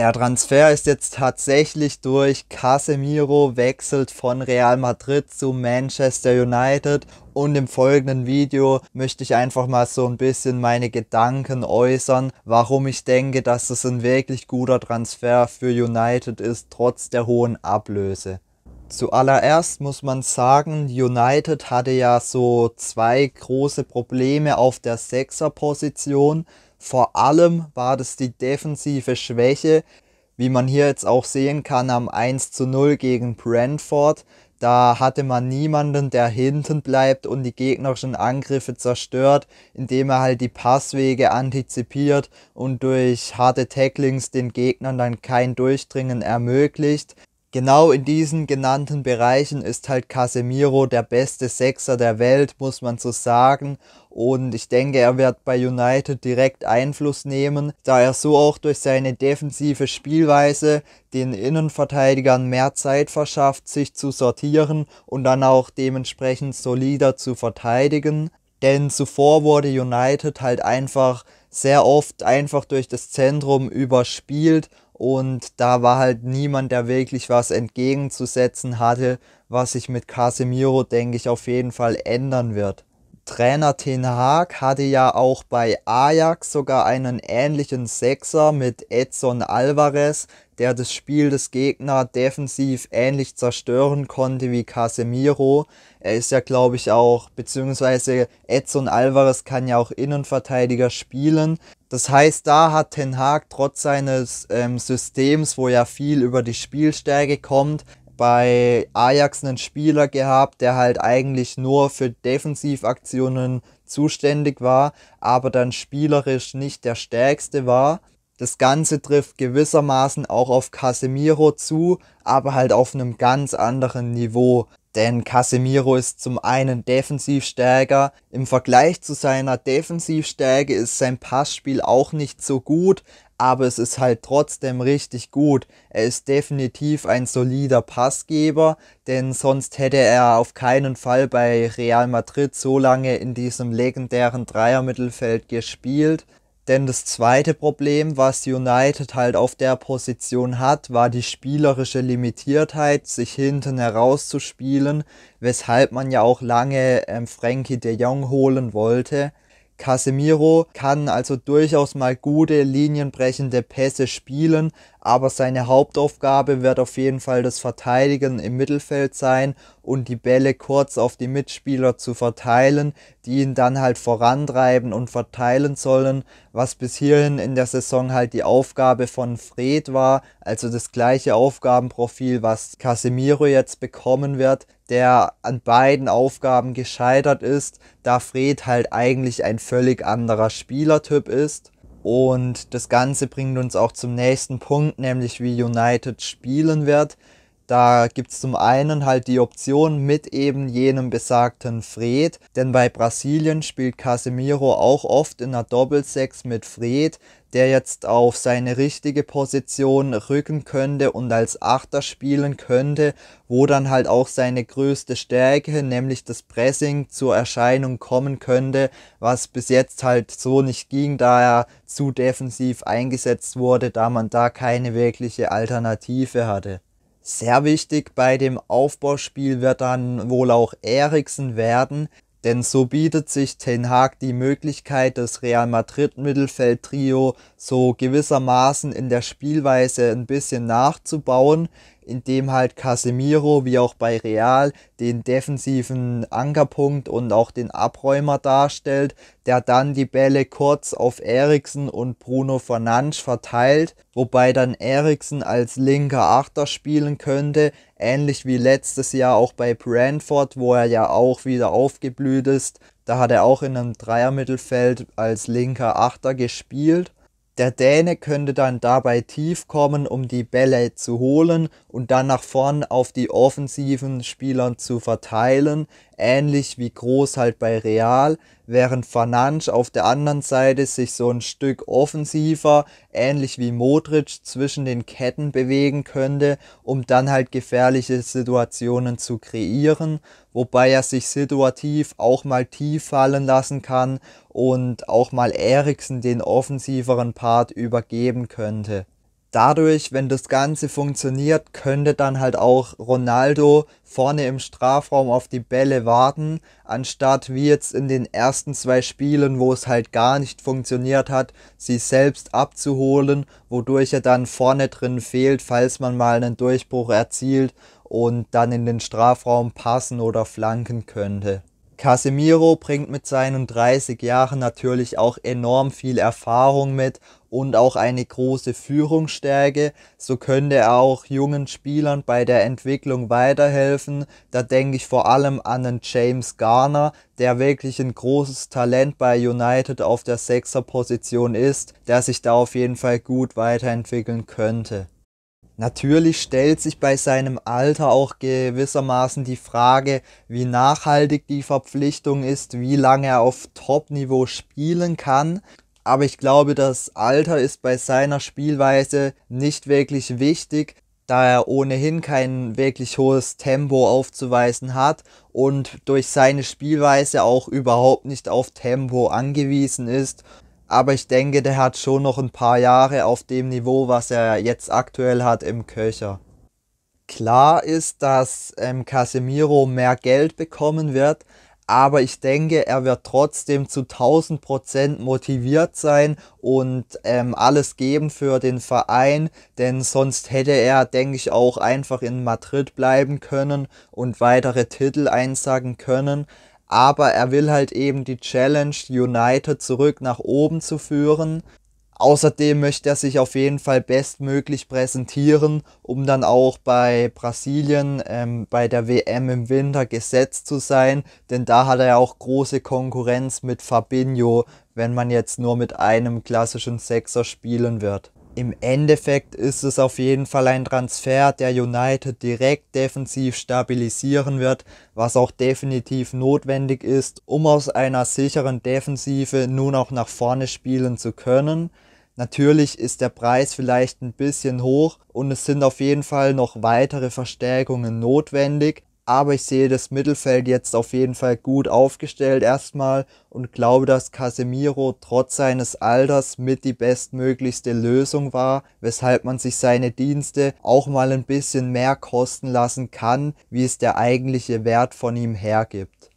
Der Transfer ist jetzt tatsächlich durch. Casemiro wechselt von Real Madrid zu Manchester United und im folgenden Video möchte ich einfach mal so ein bisschen meine Gedanken äußern, warum ich denke, dass es ein wirklich guter Transfer für United ist, trotz der hohen Ablöse. Zuallererst muss man sagen, United hatte ja so zwei große Probleme auf der Sechserposition. position vor allem war das die defensive Schwäche, wie man hier jetzt auch sehen kann am 1 zu 0 gegen Brentford. Da hatte man niemanden, der hinten bleibt und die gegnerischen Angriffe zerstört, indem er halt die Passwege antizipiert und durch harte Tacklings den Gegnern dann kein Durchdringen ermöglicht. Genau in diesen genannten Bereichen ist halt Casemiro der beste Sechser der Welt, muss man so sagen. Und ich denke, er wird bei United direkt Einfluss nehmen, da er so auch durch seine defensive Spielweise den Innenverteidigern mehr Zeit verschafft, sich zu sortieren und dann auch dementsprechend solider zu verteidigen. Denn zuvor wurde United halt einfach sehr oft einfach durch das Zentrum überspielt und da war halt niemand, der wirklich was entgegenzusetzen hatte, was sich mit Casemiro, denke ich, auf jeden Fall ändern wird. Trainer Ten Haag hatte ja auch bei Ajax sogar einen ähnlichen Sechser mit Edson Alvarez, der das Spiel des Gegners defensiv ähnlich zerstören konnte wie Casemiro. Er ist ja, glaube ich, auch, beziehungsweise Edson Alvarez kann ja auch Innenverteidiger spielen. Das heißt, da hat Ten Haag trotz seines ähm, Systems, wo ja viel über die Spielstärke kommt, bei Ajax einen Spieler gehabt, der halt eigentlich nur für Defensivaktionen zuständig war, aber dann spielerisch nicht der stärkste war. Das Ganze trifft gewissermaßen auch auf Casemiro zu, aber halt auf einem ganz anderen Niveau. Denn Casemiro ist zum einen defensiv stärker. Im Vergleich zu seiner Defensivstärke ist sein Passspiel auch nicht so gut, aber es ist halt trotzdem richtig gut. Er ist definitiv ein solider Passgeber, denn sonst hätte er auf keinen Fall bei Real Madrid so lange in diesem legendären Dreiermittelfeld gespielt. Denn das zweite Problem, was United halt auf der Position hat, war die spielerische Limitiertheit, sich hinten herauszuspielen, weshalb man ja auch lange ähm, Frankie de Jong holen wollte. Casemiro kann also durchaus mal gute linienbrechende Pässe spielen, aber seine Hauptaufgabe wird auf jeden Fall das Verteidigen im Mittelfeld sein und die Bälle kurz auf die Mitspieler zu verteilen, die ihn dann halt vorantreiben und verteilen sollen, was bis hierhin in der Saison halt die Aufgabe von Fred war, also das gleiche Aufgabenprofil, was Casemiro jetzt bekommen wird, der an beiden Aufgaben gescheitert ist, da Fred halt eigentlich ein völlig anderer Spielertyp ist. Und das Ganze bringt uns auch zum nächsten Punkt, nämlich wie United spielen wird. Da gibt es zum einen halt die Option mit eben jenem besagten Fred, denn bei Brasilien spielt Casemiro auch oft in einer Doppelsechs mit Fred, der jetzt auf seine richtige Position rücken könnte und als Achter spielen könnte, wo dann halt auch seine größte Stärke, nämlich das Pressing, zur Erscheinung kommen könnte, was bis jetzt halt so nicht ging, da er zu defensiv eingesetzt wurde, da man da keine wirkliche Alternative hatte. Sehr wichtig bei dem Aufbauspiel wird dann wohl auch Eriksen werden, denn so bietet sich Ten Hag die Möglichkeit, das Real Madrid Mittelfeldtrio so gewissermaßen in der Spielweise ein bisschen nachzubauen indem halt Casemiro wie auch bei Real den defensiven Ankerpunkt und auch den Abräumer darstellt, der dann die Bälle kurz auf Eriksen und Bruno Fernandes verteilt, wobei dann Eriksen als linker Achter spielen könnte, ähnlich wie letztes Jahr auch bei Brentford, wo er ja auch wieder aufgeblüht ist. Da hat er auch in einem Dreiermittelfeld als linker Achter gespielt. Der Däne könnte dann dabei tief kommen, um die Bälle zu holen und dann nach vorn auf die offensiven Spieler zu verteilen ähnlich wie Groß halt bei Real, während Fanansch auf der anderen Seite sich so ein Stück offensiver, ähnlich wie Modric, zwischen den Ketten bewegen könnte, um dann halt gefährliche Situationen zu kreieren, wobei er sich situativ auch mal tief fallen lassen kann und auch mal Eriksen den offensiveren Part übergeben könnte dadurch, wenn das Ganze funktioniert, könnte dann halt auch Ronaldo vorne im Strafraum auf die Bälle warten, anstatt wie jetzt in den ersten zwei Spielen, wo es halt gar nicht funktioniert hat, sie selbst abzuholen, wodurch er dann vorne drin fehlt, falls man mal einen Durchbruch erzielt und dann in den Strafraum passen oder flanken könnte. Casemiro bringt mit seinen 30 Jahren natürlich auch enorm viel Erfahrung mit und auch eine große Führungsstärke. So könnte er auch jungen Spielern bei der Entwicklung weiterhelfen. Da denke ich vor allem an den James Garner, der wirklich ein großes Talent bei United auf der Sechser-Position ist, der sich da auf jeden Fall gut weiterentwickeln könnte. Natürlich stellt sich bei seinem Alter auch gewissermaßen die Frage, wie nachhaltig die Verpflichtung ist, wie lange er auf Top-Niveau spielen kann aber ich glaube, das Alter ist bei seiner Spielweise nicht wirklich wichtig, da er ohnehin kein wirklich hohes Tempo aufzuweisen hat und durch seine Spielweise auch überhaupt nicht auf Tempo angewiesen ist. Aber ich denke, der hat schon noch ein paar Jahre auf dem Niveau, was er jetzt aktuell hat im Köcher. Klar ist, dass ähm, Casemiro mehr Geld bekommen wird, aber ich denke, er wird trotzdem zu 1000 Prozent motiviert sein und ähm, alles geben für den Verein, denn sonst hätte er, denke ich, auch einfach in Madrid bleiben können und weitere Titel einsagen können. Aber er will halt eben die Challenge, United zurück nach oben zu führen. Außerdem möchte er sich auf jeden Fall bestmöglich präsentieren, um dann auch bei Brasilien, ähm, bei der WM im Winter gesetzt zu sein, denn da hat er ja auch große Konkurrenz mit Fabinho, wenn man jetzt nur mit einem klassischen Sechser spielen wird. Im Endeffekt ist es auf jeden Fall ein Transfer, der United direkt defensiv stabilisieren wird, was auch definitiv notwendig ist, um aus einer sicheren Defensive nun auch nach vorne spielen zu können. Natürlich ist der Preis vielleicht ein bisschen hoch und es sind auf jeden Fall noch weitere Verstärkungen notwendig, aber ich sehe das Mittelfeld jetzt auf jeden Fall gut aufgestellt erstmal und glaube, dass Casemiro trotz seines Alters mit die bestmöglichste Lösung war, weshalb man sich seine Dienste auch mal ein bisschen mehr kosten lassen kann, wie es der eigentliche Wert von ihm hergibt.